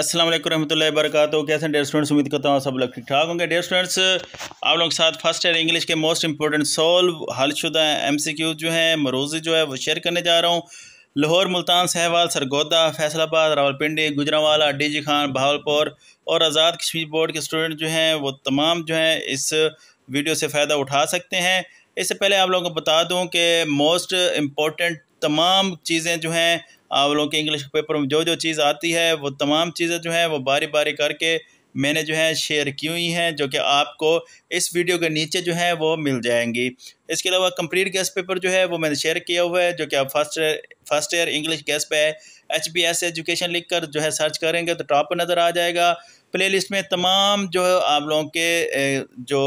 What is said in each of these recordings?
असलम वरहमल वरक कैसे डेयर स्टूडेंट्स उम्मीद करता हूँ सब लोग ठीक ठाक होंगे डेयर स्टूडेंट्स आप लोग के साथ फर्स्ट ईयर इंग्लिश के मोस्ट इंपॉर्टेंट सॉल्व हलशुदा एम सी क्यू जो है मरोज़ी जो है वो शेयर करने जा रहा हूँ लाहौर मुल्तान सहवाल सरगोदा फैसलाबाद रावलपिंडी गुजरावाला डी जी खान भावलपुर और आज़ाद कश्मीर बोर्ड के स्टूडेंट जो हैं वो तमाम जो हैं इस वीडियो से फ़ायदा उठा सकते हैं इससे पहले आप लोगों को बता दूँ कि मोस्ट इम्पॉर्टेंट तमाम चीज़ें जो हैं आप लोगों के इंग्लिश पेपर में जो जो चीज़ आती है वो तमाम चीज़ें जो हैं वो बारी बारी करके मैंने जो है शेयर की हुई हैं जो कि आपको इस वीडियो के नीचे जो है वो मिल जाएंगी इसके अलावा कंप्लीट गैस पेपर जो है वो मैंने शेयर किया हुआ है जो कि आप first first year English guess पे एच बी एस एजुकेशन लिख कर जो है सर्च करेंगे तो टॉप पर नज़र आ जाएगा प्लेलिस्ट में तमाम जो है आप लोगों के जो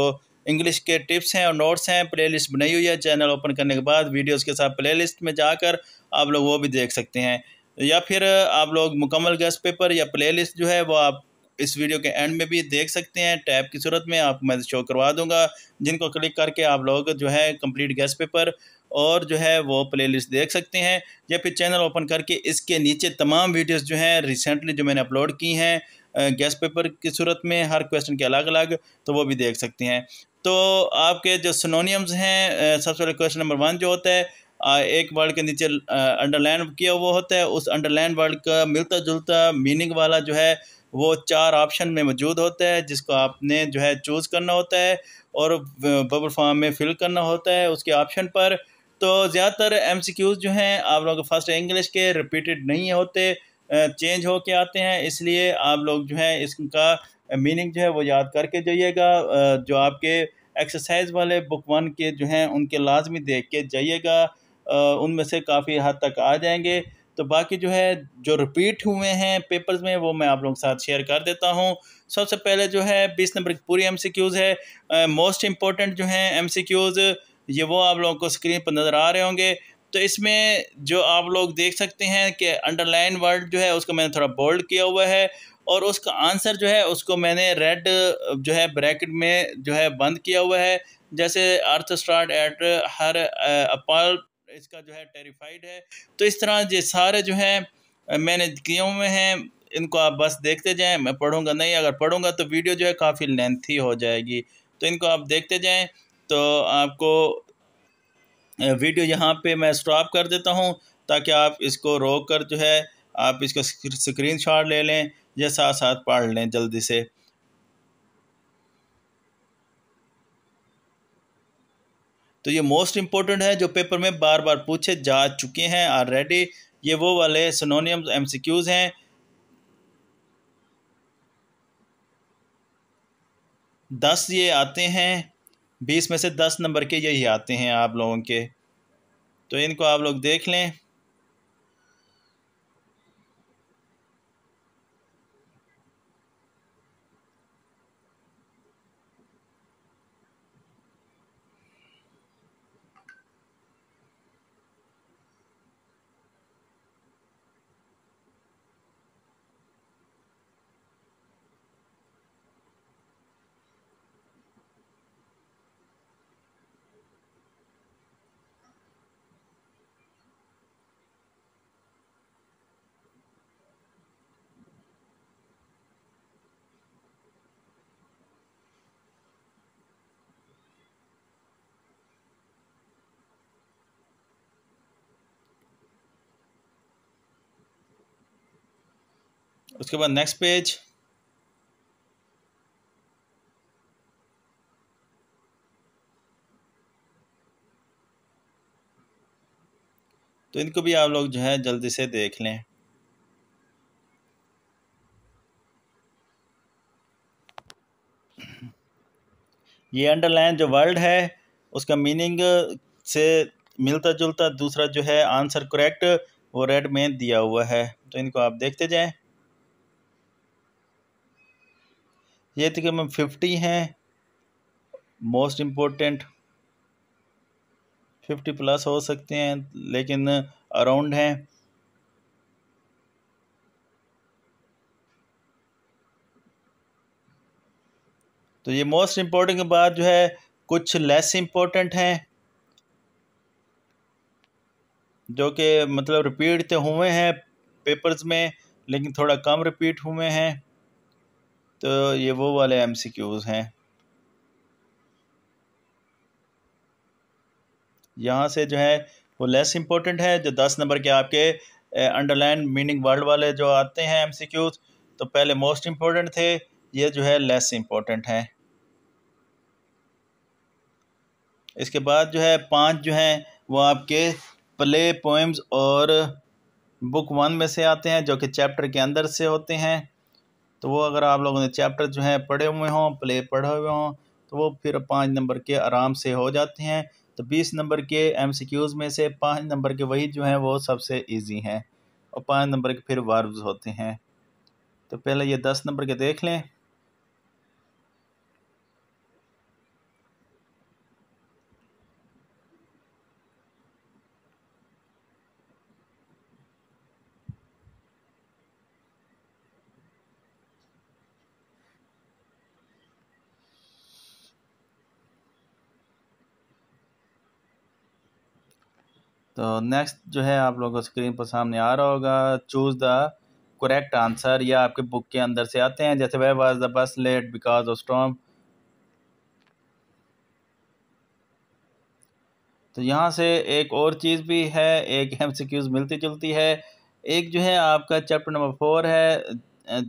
इंग्लिश के टिप्स हैं और नोट्स हैं प्लेलिस्ट बनाई हुई है चैनल ओपन करने के बाद वीडियोस के साथ प्लेलिस्ट में जाकर आप लोग वो भी देख सकते हैं या फिर आप लोग मुकम्मल गैस पेपर या लिस्ट जो है वो आप इस वीडियो के एंड में भी देख सकते हैं टैब की सूरत में आप मैं शो करवा दूंगा जिनको क्लिक करके आप लोग जो है कंप्लीट गैस पेपर और जो है वो प्लेलिस्ट देख सकते हैं या फिर चैनल ओपन करके इसके नीचे तमाम वीडियोस जो हैं रिसेंटली जो मैंने अपलोड की हैं गैस पेपर की सूरत में हर क्वेश्चन के अलग अलग तो वो भी देख सकते हैं तो आपके जो सनोनियम्स हैं सबसे पहले क्वेश्चन नंबर वन जो होता है एक वर्ड के नीचे अंडरलाइन किया हुआ होता है उस अंडरलाइन वर्ड का मिलता जुलता मीनिंग वाला जो है वो चार ऑप्शन में मौजूद होता है जिसको आपने जो है चूज़ करना होता है और बबल फॉर्म में फिल करना होता है उसके ऑप्शन पर तो ज़्यादातर एम जो हैं आप लोग फर्स्ट इंग्लिश के रिपीटेड नहीं होते चेंज होके आते हैं इसलिए आप लोग जो है इसका मीनिंग जो है वो याद करके जाइएगा जो आपके एक्सरसाइज वाले बुक वन के जो हैं उनके लाजमी देख के जाइएगा उनमें से काफ़ी हद तक आ जाएंगे तो बाकी जो है जो रिपीट हुए हैं पेपर्स में वो मैं आप लोगों के साथ शेयर कर देता हूँ सबसे पहले जो है बीस नंबर की पूरी एमसीक्यूज़ है मोस्ट इम्पोर्टेंट जो हैं एमसीक्यूज़ ये वो आप लोगों को स्क्रीन पर नज़र आ रहे होंगे तो इसमें जो आप लोग देख सकते हैं कि अंडरलाइन वर्ड जो है उसको मैंने थोड़ा बोल्ड किया हुआ है और उसका आंसर जो है उसको मैंने रेड जो है ब्रैकेट में जो है बंद किया हुआ है जैसे अर्थ स्टार्ट एट हर अपाल इसका जो है टेरिफाइड है तो इस तरह ये सारे जो हैं मैंने किए हुए हैं इनको आप बस देखते जाएं मैं पढ़ूंगा नहीं अगर पढ़ूंगा तो वीडियो जो है काफ़ी लेंथी हो जाएगी तो इनको आप देखते जाएं तो आपको वीडियो यहाँ पे मैं स्टॉप कर देता हूँ ताकि आप इसको रोक कर जो है आप इसका स्क्रीन शॉट ले लें यह साथ साथ पाड़ लें जल्दी से तो ये मोस्ट इंपॉर्टेंट है जो पेपर में बार बार पूछे जा चुके हैं ऑलरेडी ये वो वाले सोनोनियम एमसीक्यूज हैं दस ये आते हैं बीस में से दस नंबर के यही आते हैं आप लोगों के तो इनको आप लोग देख लें उसके बाद नेक्स्ट पेज तो इनको भी आप लोग जो है जल्दी से देख लें ये अंडरलाइन जो वर्ड है उसका मीनिंग से मिलता जुलता दूसरा जो है आंसर करेक्ट वो रेड में दिया हुआ है तो इनको आप देखते जाएं ये तकरीबन तो फिफ्टी हैं मोस्ट इम्पोर्टेंट फिफ्टी प्लस हो सकते हैं लेकिन अराउंड हैं तो ये मोस्ट इम्पोर्टेंट के बाद जो है कुछ लेस इम्पोर्टेंट हैं जो कि मतलब रिपीट तो हुए हैं पेपर्स में लेकिन थोड़ा कम रिपीट हुए हैं तो ये वो वाले एम सी क्यूज़ हैं यहाँ से जो है वो लेस इम्पोर्टेंट है जो दस नंबर के आपके अंडरलाइन मीनिंग वर्ड वाले जो आते हैं एम सी क्यूज़ तो पहले मोस्ट इम्पोर्टेंट थे ये जो है लेस इम्पोर्टेंट हैं इसके बाद जो है पांच जो हैं वो आपके प्ले पोएम्स और बुक वन में से आते हैं जो कि चैप्टर के अंदर से होते हैं तो वो अगर आप लोगों ने चैप्टर जो है पढ़े हुए हों प्ले पढ़े हुए हों तो वो फिर पाँच नंबर के आराम से हो जाते हैं तो बीस नंबर के एम में से पाँच नंबर के वही जो हैं वो सबसे ईजी हैं और पाँच नंबर के फिर वर्ब्स होते हैं तो पहले ये दस नंबर के देख लें तो नेक्स्ट जो है आप लोगों को स्क्रीन पर सामने आ रहा होगा चूज़ द करेक्ट आंसर या आपके बुक के अंदर से आते हैं जैसे why was the bus late because of storm तो यहाँ से एक और चीज़ भी है एक एम मिलती जुलती है एक जो है आपका चैप्टर नंबर फोर है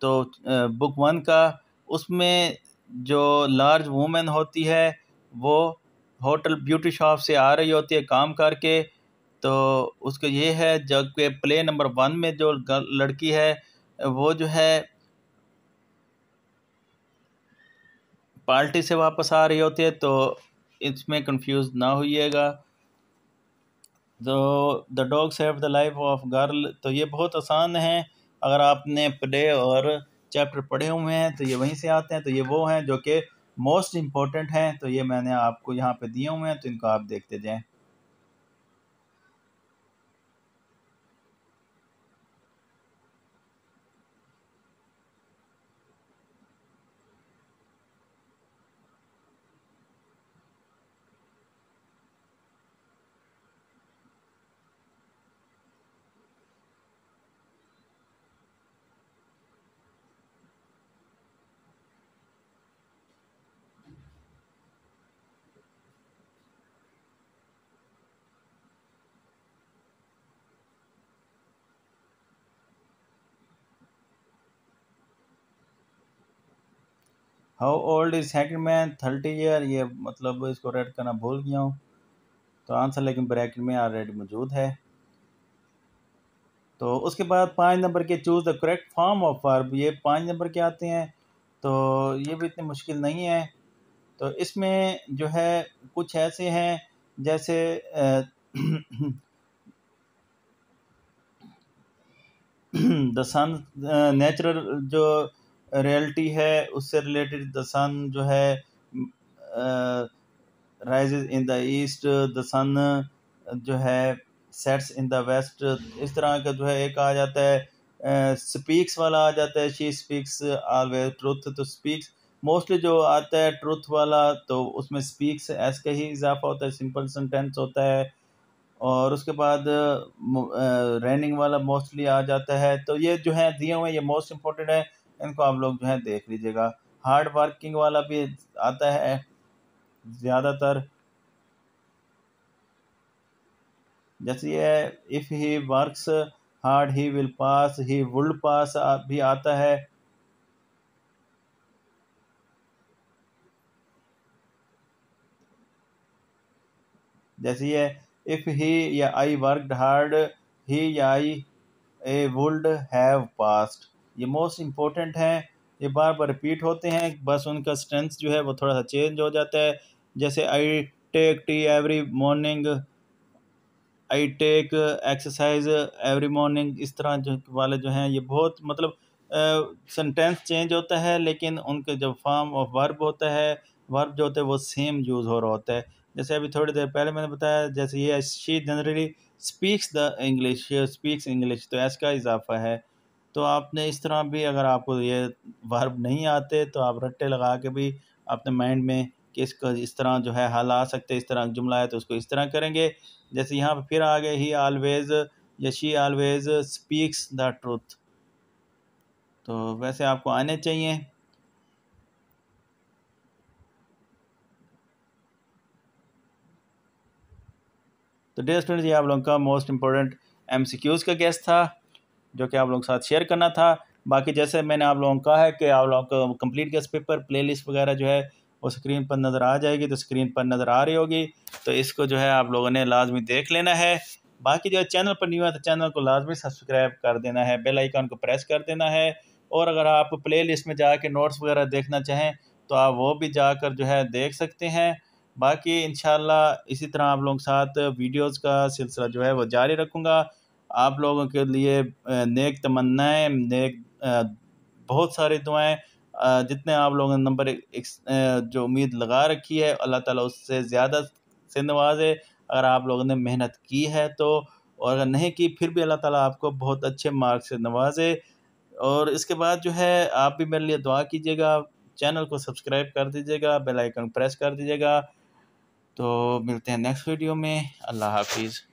तो बुक वन का उसमें जो लार्ज वूमेन होती है वो होटल ब्यूटी शॉप से आ रही होती है काम करके तो उसको ये है जबकि प्ले नंबर वन में जो लड़की है वो जो है पार्टी से वापस आ रही होती है तो इसमें कंफ्यूज ना होइएगा तो the dog save the life of girl तो ये बहुत आसान है अगर आपने प्ले और चैप्टर पढ़े हुए हैं तो ये वहीं से आते हैं तो ये वो हैं जो कि मोस्ट इम्पॉर्टेंट हैं तो ये मैंने आपको यहाँ पे दिए हुए हैं तो इनको आप देखते जाएं how old is second man thirty year ये मतलब इसको रेड करना भूल गया हूँ तो आंसर लेकिन ब्रैकेट में ऑलरेडी मौजूद है तो उसके बाद पाँच नंबर के choose the correct form of verb ये पाँच नंबर के आते हैं तो ये भी इतनी मुश्किल नहीं है तो इसमें जो है कुछ ऐसे हैं जैसे द सन नेचुरल जो रियलिटी है उससे रिलेटेड द सन जो है rises in the east the sun जो है सेट्स इन द वेस्ट इस तरह का जो है एक आ जाता है स्पीक्स वाला आ जाता है शी स्पीक्स ऑलवेज ट्रुथ तो स्पीक्स मोस्टली जो आता है ट्रुथ वाला तो उसमें स्पीक्स एस का ही इजाफा होता है सिंपल सेंटेंस होता है और उसके बाद uh, वाला मोस्टली आ जाता है तो ये जो है दिए हुए ये मोस्ट इंपॉर्टेंट है इनको आप लोग जो है देख लीजिएगा हार्ड वर्किंग वाला भी आता है ज़्यादातर जैसे ये if he works hard he will pass he would pass भी आता है जैसे ये इफ़ ही या आई वर्कड हार्ड ही या I a would have passed ये मोस्ट इम्पोर्टेंट हैं ये बार बार रिपीट होते हैं बस उनका स्ट्रेंथ जो है वो थोड़ा सा चेंज हो जाता है जैसे I take tea every morning I take exercise every morning इस तरह जो वाले जो हैं ये बहुत मतलब सेंटेंस चेंज होता है लेकिन उनके जब फॉर्म ऑफ वर्ब होता है वर्ब जो होता है वो सेम यूज़ हो रहा होता है जैसे अभी थोड़ी देर पहले मैंने बताया जैसे ये she generally speaks the English speaks English तो ऐसा इजाफा है तो आपने इस तरह भी अगर आपको ये वर्ब नहीं आते तो आप रट्टे लगा के भी अपने माइंड में कि इसका इस तरह जो है हाल आ सकते इस तरह जुमला है तो उसको इस तरह करेंगे जैसे यहाँ पर फिर गए ही ऑलवेज़ या she always speaks the truth तो वैसे आपको आने चाहिए तो डेयर स्टूडेंट्स ये आप लोगों का most important M C Qs का गेस्ट था जो कि आप लोगों के साथ शेयर करना था बाकी जैसे मैंने आप लोगों को कहा है कि आप लोगों को कंप्लीट गेस्ट पेपर प्लेलिस्ट वगैरह जो है वो स्क्रीन पर नज़र आ जाएगी तो स्क्रीन पर नज़र आ रही होगी तो इसको जो है आप लोगों ने लाजमी देख लेना है बाकी जो है चैनल पर न्यू है तो चैनल को लाजमी सब्सक्राइब कर देना है बेल आइकन को प्रेस कर देना है और अगर आप प्ले लिस्ट में जाके नोट्स वगैरह देखना चाहें तो आप वो भी जाकर जो है देख सकते हैं बाकी इन इसी तरह आप लोगों के साथ वीडियोज़ का सिलसिला जो है वो जारी रखूँगा आप लोगों के लिए नेक तमन्नाएँ नेक बहुत सारी दुआएँ जितने आप लोगों ने नंबर एक जो उम्मीद लगा रखी है अल्लाह ताला उससे ज़्यादा से नवाजे अगर आप लोगों ने मेहनत की है तो और अगर नहीं की फिर भी अल्लाह ताला आपको बहुत अच्छे मार्क से नवाजे और इसके बाद जो है आप भी मेरे लिए दुआ कीजिएगा चैनल को सब्सक्राइब कर दीजिएगा बेल आइकन प्रेस कर दीजिएगा तो मिलते हैं नेक्स्ट वीडियो में अल्लाह हाफिज़